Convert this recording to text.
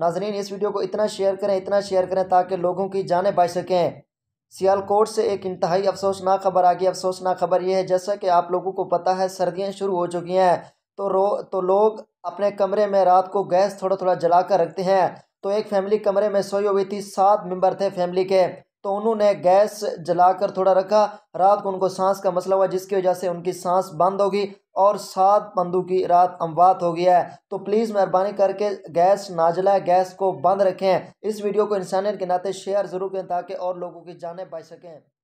नाजरीन इस वीडियो को इतना शेयर करें इतना शेयर करें ताकि लोगों की जानें बच सकें सियालकोट से एक इंतहाई अफसोसनाक खबर आ गई अफसोसनाक खबर यह है जैसा कि आप लोगों को पता है सर्दियाँ शुरू हो चुकी हैं तो रो तो लोग अपने कमरे में रात को गैस थोड़ा थोड़ा जला कर रखते हैं तो एक फैमिली कमरे में सोई हुई थी सात मेंबर थे फैमिली के तो उन्होंने गैस जलाकर थोड़ा रखा रात को उनको सांस का मसला हुआ जिसकी वजह से उनकी सांस बंद होगी और सात बंदू की रात अमवात हो गया है तो प्लीज़ मेहरबानी करके गैस नाजला गैस को बंद रखें इस वीडियो को इंसानियत के नाते शेयर ज़रूर करें ताकि और लोगों की जानें बच सकें